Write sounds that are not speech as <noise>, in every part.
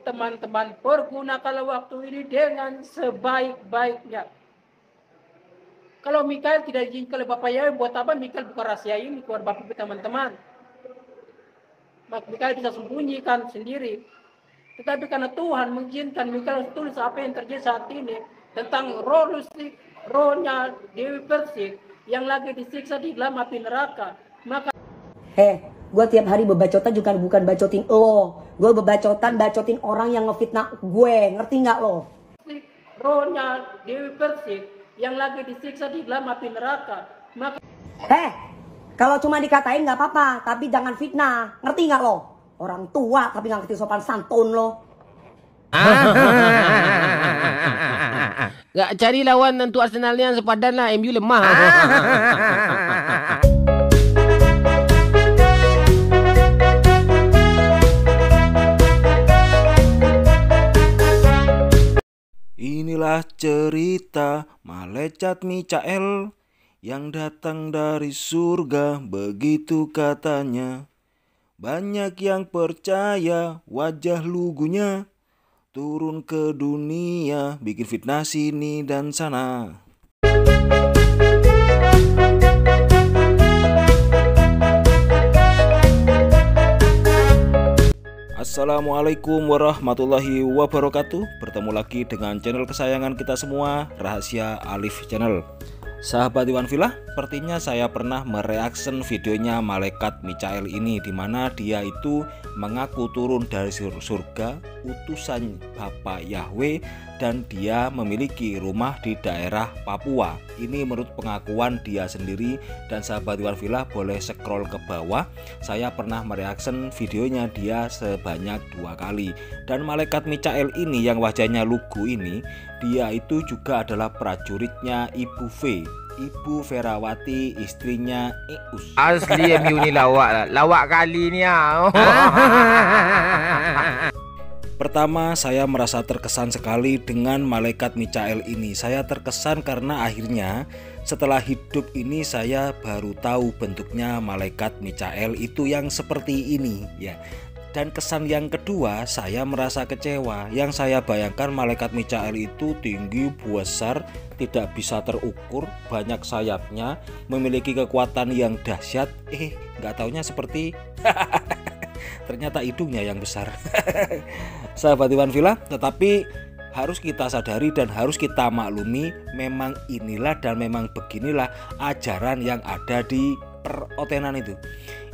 teman teman-teman, pergunakanlah waktu ini dengan sebaik-baiknya. Kalau Mikael tidak diizinkan oleh Bapak Yahweh, buat apa Mikael buka rahasia ini keluar Bapak teman-teman? Maka Mikael bisa sembunyikan sendiri. Tetapi karena Tuhan mengizinkan Mikael tulis apa yang terjadi saat ini tentang roh Rusik, rohnya Dewi Persik yang lagi disiksa di dalam api neraka. Maka Heh, gue tiap hari bebacotan juga bukan bacotin lo. Gue bebacotan bacotin orang yang ngefitnah gue. Ngerti nggak lo? Rohnya Dewi Persik yang lagi disiksa di dalam api neraka. Maka... Eh, kalau cuma dikatain nggak apa-apa, tapi jangan fitnah. Ngerti nggak lo? Orang tua tapi nggak ngerti sopan santun lo. <laughs> Gak cari lawan untuk yang sepadan lah MU lemah <laughs> Inilah cerita malaikat Mikael yang datang dari surga, begitu katanya. Banyak yang percaya wajah lugunya turun ke dunia, bikin fitnah sini dan sana. Assalamualaikum warahmatullahi wabarakatuh Bertemu lagi dengan channel kesayangan kita semua Rahasia Alif Channel Sahabat Iwan Villa Sepertinya saya pernah mereaction videonya malaikat Michael ini di mana dia itu mengaku turun dari surga utusan Bapak Yahweh dan dia memiliki rumah di daerah Papua. Ini menurut pengakuan dia sendiri dan sahabat Villa boleh scroll ke bawah. Saya pernah mereaction videonya dia sebanyak dua kali. Dan malaikat Michael ini yang wajahnya lugu ini, dia itu juga adalah prajuritnya Ibu V Ibu Ferawati istrinya Ius. Asli ya ni lawak lah. Lawak kali ni ah. <laughs> Pertama, saya merasa terkesan sekali dengan malaikat Michael ini. Saya terkesan karena akhirnya setelah hidup ini saya baru tahu bentuknya malaikat Michael itu yang seperti ini ya. Dan kesan yang kedua, saya merasa kecewa. Yang saya bayangkan malaikat Mikael itu tinggi, besar, tidak bisa terukur, banyak sayapnya, memiliki kekuatan yang dahsyat. Eh, nggak taunya seperti <laughs> ternyata hidungnya yang besar. <laughs> Sahabat Iwan Villa, tetapi harus kita sadari dan harus kita maklumi memang inilah dan memang beginilah ajaran yang ada di perotenan itu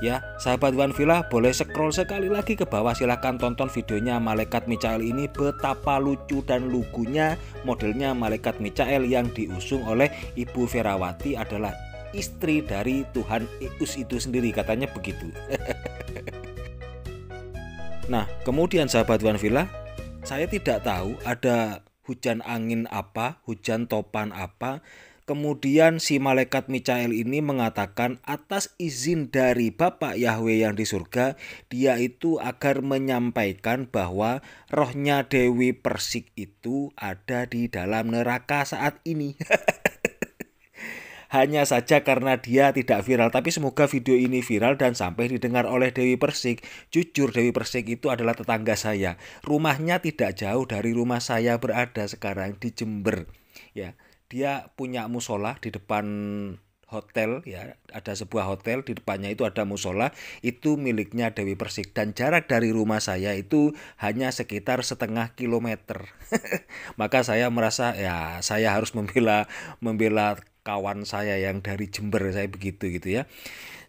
ya sahabat Villa boleh scroll sekali lagi ke bawah silahkan tonton videonya malaikat Michael ini betapa lucu dan lugunya modelnya malaikat Michael yang diusung oleh Ibu Ferawati adalah istri dari Tuhan Ius itu sendiri katanya begitu <laughs> Nah, kemudian sahabat Villa saya tidak tahu ada hujan angin apa, hujan topan apa Kemudian si malaikat Michael ini mengatakan atas izin dari Bapak Yahweh yang di surga, dia itu agar menyampaikan bahwa rohnya Dewi Persik itu ada di dalam neraka saat ini. <laughs> Hanya saja karena dia tidak viral, tapi semoga video ini viral dan sampai didengar oleh Dewi Persik. Jujur Dewi Persik itu adalah tetangga saya. Rumahnya tidak jauh dari rumah saya berada sekarang di Jember. Ya dia punya musola di depan hotel ya ada sebuah hotel di depannya itu ada musola itu miliknya Dewi Persik dan jarak dari rumah saya itu hanya sekitar setengah kilometer <laughs> maka saya merasa ya saya harus membela membela kawan saya yang dari Jember saya begitu gitu ya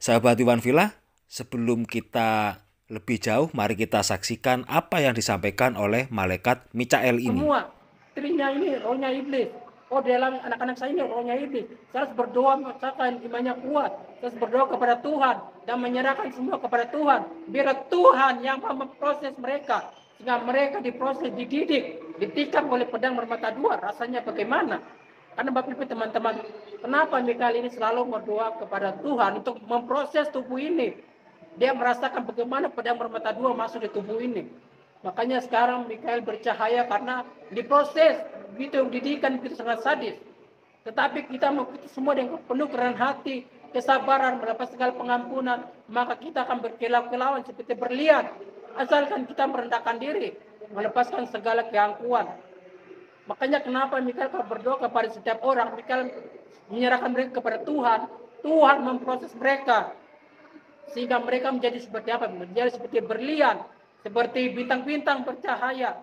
sahabat Iwan Villa sebelum kita lebih jauh mari kita saksikan apa yang disampaikan oleh malaikat Mikael ini semua trinya ini rohnya iblis oh dalam anak-anak saya ini rohnya ini saya harus berdoa mengatakan imannya kuat harus berdoa kepada Tuhan dan menyerahkan semua kepada Tuhan biar Tuhan yang memproses mereka sehingga mereka diproses dididik ditikam oleh pedang bermata dua rasanya bagaimana karena Bapak Ibu teman-teman kenapa Mikael ini selalu berdoa kepada Tuhan untuk memproses tubuh ini dia merasakan bagaimana pedang bermata dua masuk di tubuh ini Makanya sekarang Mikael bercahaya karena diproses begitu didikan begitu sangat sadis. Tetapi kita mau semua dengan penuh kerendahan hati, kesabaran, mendapat segala pengampunan, maka kita akan berkilau-kilauan seperti berlian. Asalkan kita merendahkan diri, melepaskan segala keangkuhan. Makanya kenapa Mikael kalau berdoa kepada setiap orang, Mikael menyerahkan mereka kepada Tuhan, Tuhan memproses mereka. Sehingga mereka menjadi seperti apa? Menjadi seperti berlian, seperti bintang-bintang bercahaya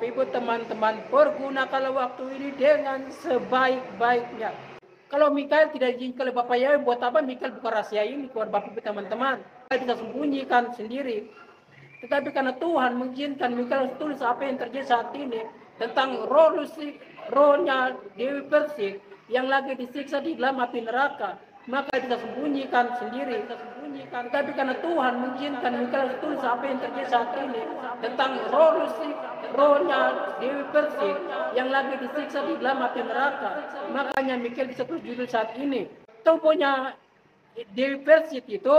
Ibu teman-teman pergunakanlah waktu ini dengan sebaik-baiknya. Kalau Mikael tidak diizinkan oleh Bapak Yahweh, buat apa Mikael buka rahasia ini keluar Bapak Ibu teman-teman? Saya bisa sembunyikan sendiri. Tetapi karena Tuhan mengizinkan Mikael harus tulis apa yang terjadi saat ini tentang roh Lucy, rohnya Dewi Persik yang lagi disiksa di dalam api neraka maka kita sembunyikan sendiri tapi karena Tuhan mengizinkan Mikael tulis apa yang terjadi saat ini tentang roh Rusik, rohnya Dewi Persik yang lagi disiksa di dalam api neraka. Makanya Mikael bisa tulis judul saat ini. Tubuhnya Dewi Persik itu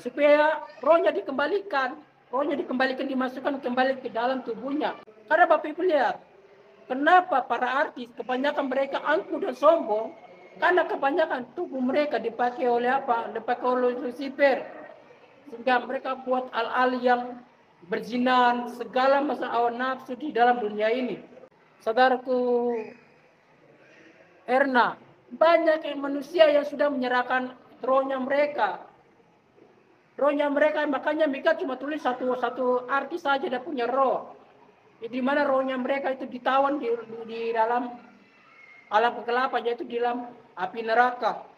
supaya rohnya dikembalikan, rohnya dikembalikan dimasukkan kembali ke dalam tubuhnya. Karena Bapak Ibu lihat, kenapa para artis kebanyakan mereka angkuh dan sombong karena kebanyakan tubuh mereka dipakai oleh apa? Dipakai oleh Lucifer. Sehingga mereka buat al-al yang berjinan segala masa awal nafsu di dalam dunia ini. Saudaraku Erna, banyak yang manusia yang sudah menyerahkan rohnya mereka. Rohnya mereka, makanya Mika cuma tulis satu satu arti saja dia punya roh. Di mana rohnya mereka itu ditawan di, di dalam alam kegelapan yaitu di dalam api neraka.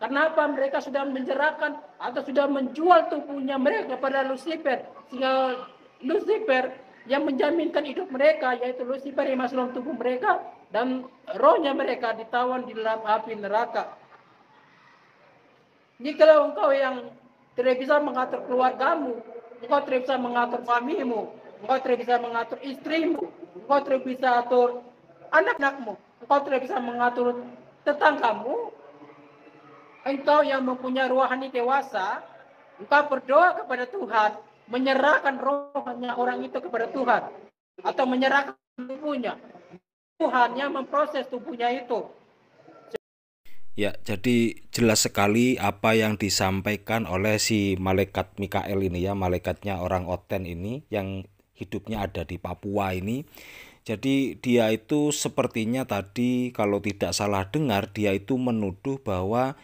Kenapa mereka sudah menjerahkan atau sudah menjual tubuhnya mereka kepada Lucifer sehingga Lucifer yang menjaminkan hidup mereka yaitu Lucifer yang masuk tubuh mereka dan rohnya mereka ditawan di dalam api neraka. Jikalau engkau yang tidak bisa mengatur keluargamu, engkau tidak bisa mengatur suamimu, engkau tidak bisa mengatur istrimu, engkau tidak bisa atur anak-anakmu, engkau tidak bisa mengatur tetanggamu, engkau yang mempunyai rohani dewasa, engkau berdoa kepada Tuhan, menyerahkan rohnya orang itu kepada Tuhan, atau menyerahkan tubuhnya. Tuhan yang memproses tubuhnya itu. Ya, jadi jelas sekali apa yang disampaikan oleh si malaikat Mikael ini ya, malaikatnya orang Oten ini yang hidupnya ada di Papua ini. Jadi dia itu sepertinya tadi kalau tidak salah dengar dia itu menuduh bahwa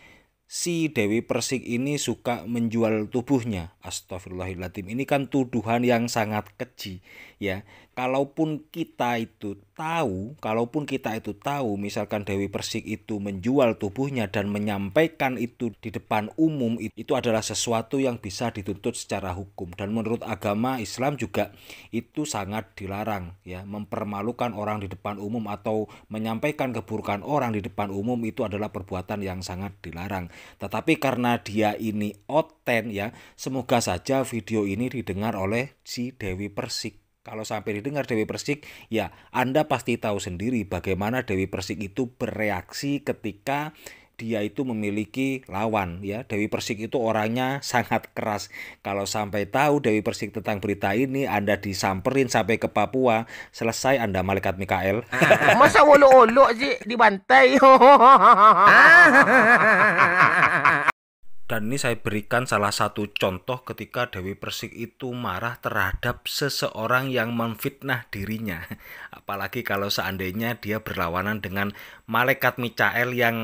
si Dewi Persik ini suka menjual tubuhnya. Astagfirullahaladzim. Ini kan tuduhan yang sangat keji ya kalaupun kita itu tahu, kalaupun kita itu tahu, misalkan Dewi Persik itu menjual tubuhnya dan menyampaikan itu di depan umum, itu adalah sesuatu yang bisa dituntut secara hukum. Dan menurut agama Islam juga itu sangat dilarang, ya, mempermalukan orang di depan umum atau menyampaikan keburukan orang di depan umum itu adalah perbuatan yang sangat dilarang. Tetapi karena dia ini oten, ya, semoga saja video ini didengar oleh si Dewi Persik kalau sampai didengar Dewi Persik, ya Anda pasti tahu sendiri bagaimana Dewi Persik itu bereaksi ketika dia itu memiliki lawan ya Dewi Persik itu orangnya sangat keras kalau sampai tahu Dewi Persik tentang berita ini Anda disamperin sampai ke Papua selesai Anda malaikat Mikael ah. masa olok-olok sih dibantai <laughs> ah. Dan ini saya berikan salah satu contoh ketika Dewi Persik itu marah terhadap seseorang yang memfitnah dirinya. <laughs> Apalagi kalau seandainya dia berlawanan dengan malaikat Michael yang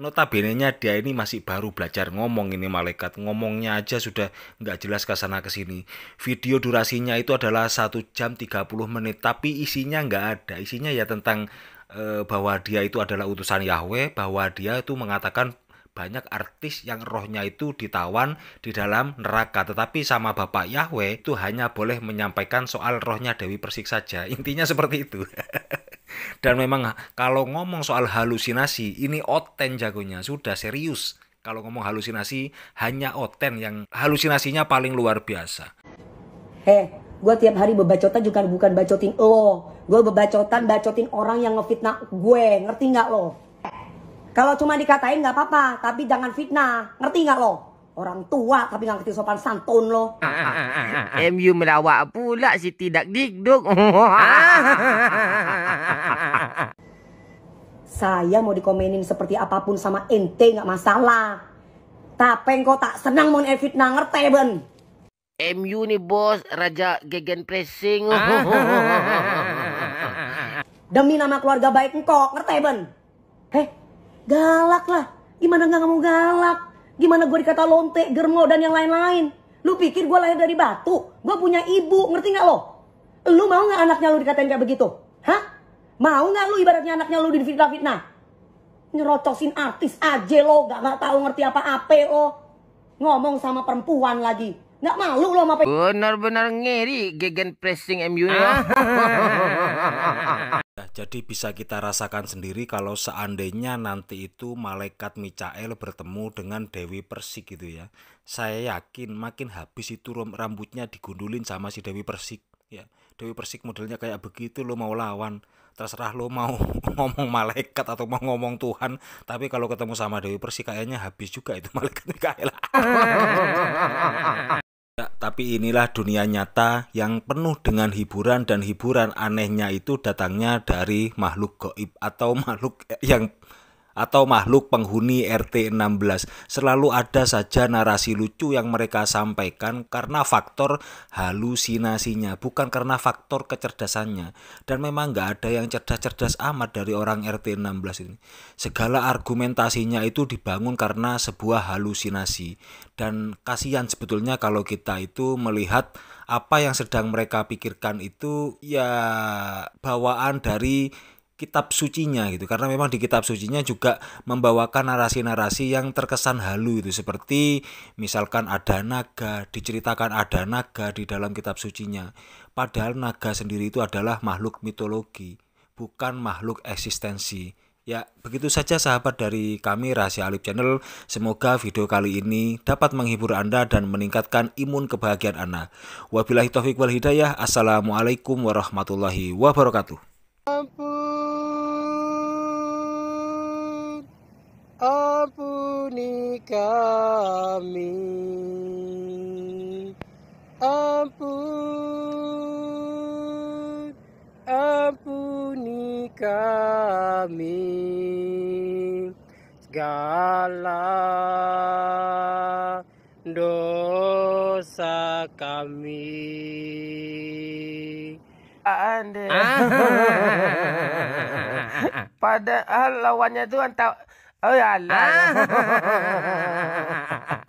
notabene-nya dia ini masih baru belajar ngomong ini malaikat. Ngomongnya aja sudah nggak jelas ke sana ke sini. Video durasinya itu adalah 1 jam 30 menit tapi isinya nggak ada. Isinya ya tentang eh, bahwa dia itu adalah utusan Yahweh, bahwa dia itu mengatakan banyak artis yang rohnya itu ditawan di dalam neraka tetapi sama Bapak Yahweh itu hanya boleh menyampaikan soal rohnya Dewi Persik saja <laughs> intinya seperti itu <laughs> dan memang kalau ngomong soal halusinasi ini oten jagonya sudah serius kalau ngomong halusinasi hanya oten yang halusinasinya paling luar biasa heh gue tiap hari bebacotan juga bukan bacotin lo gue bebacotan bacotin orang yang ngefitnah gue ngerti nggak lo kalau cuma dikatain nggak apa-apa, tapi jangan fitnah. Ngerti nggak lo? Orang tua tapi nggak ngerti sopan santun lo. Ah, ah, ah, MU melawak pula si tidak dikduk. <laughs> Saya mau dikomenin seperti apapun sama ente nggak masalah. Tapi kok tak senang mau fitnah ngerti ben. MU nih bos, raja gegen pressing. Demi nama keluarga baik engkau, ngerti ben? Galak lah. Gimana gak kamu galak? Gimana gue dikata lonte, germo, dan yang lain-lain? Lu pikir gue lahir dari batu? Gue punya ibu, ngerti gak lo? Lu mau gak anaknya lu dikatain kayak begitu? Hah? Mau nggak lu ibaratnya anaknya lu difitnah-fitnah? Nyerocosin artis aja lo, gak, gak tahu ngerti apa-apa lo. Ngomong sama perempuan lagi. Gak malu lo sama Benar-benar ngeri gegen pressing MU jadi bisa kita rasakan sendiri kalau seandainya nanti itu malaikat Michael bertemu dengan Dewi Persik gitu ya. Saya yakin makin habis itu rambutnya digundulin sama si Dewi Persik ya. Dewi Persik modelnya kayak begitu lo mau lawan, terserah lo mau <laughs> ngomong malaikat atau mau ngomong Tuhan, tapi kalau ketemu sama Dewi Persik kayaknya habis juga itu <laughs> malaikat Mikael. <laughs> Tapi inilah dunia nyata yang penuh dengan hiburan dan hiburan anehnya itu datangnya dari makhluk goib atau makhluk yang atau makhluk penghuni RT 16 selalu ada saja narasi lucu yang mereka sampaikan karena faktor halusinasinya bukan karena faktor kecerdasannya dan memang nggak ada yang cerdas-cerdas amat dari orang RT 16 ini segala argumentasinya itu dibangun karena sebuah halusinasi dan kasihan sebetulnya kalau kita itu melihat apa yang sedang mereka pikirkan itu ya bawaan dari kitab sucinya gitu karena memang di kitab sucinya juga membawakan narasi-narasi yang terkesan halu itu seperti misalkan ada naga diceritakan ada naga di dalam kitab sucinya padahal naga sendiri itu adalah makhluk mitologi bukan makhluk eksistensi Ya, begitu saja sahabat dari kami Rahasia Alif Channel. Semoga video kali ini dapat menghibur Anda dan meningkatkan imun kebahagiaan Anda. Wabillahi taufiq wal hidayah. Assalamualaikum warahmatullahi wabarakatuh. Ampun. ampuni kami ampun ampuni kami segala dosa kami Ande. Ah. <laughs> Padahal lawannya tuh antara 哎呀，来！